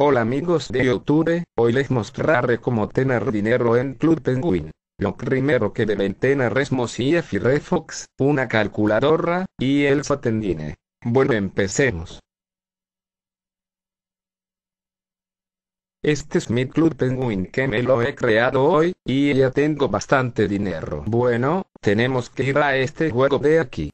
Hola amigos de YouTube, hoy les mostraré cómo tener dinero en Club Penguin. Lo primero que deben tener es Mozilla Firefox, una calculadora, y el Satendine. Bueno empecemos. Este es mi Club Penguin que me lo he creado hoy, y ya tengo bastante dinero. Bueno, tenemos que ir a este juego de aquí.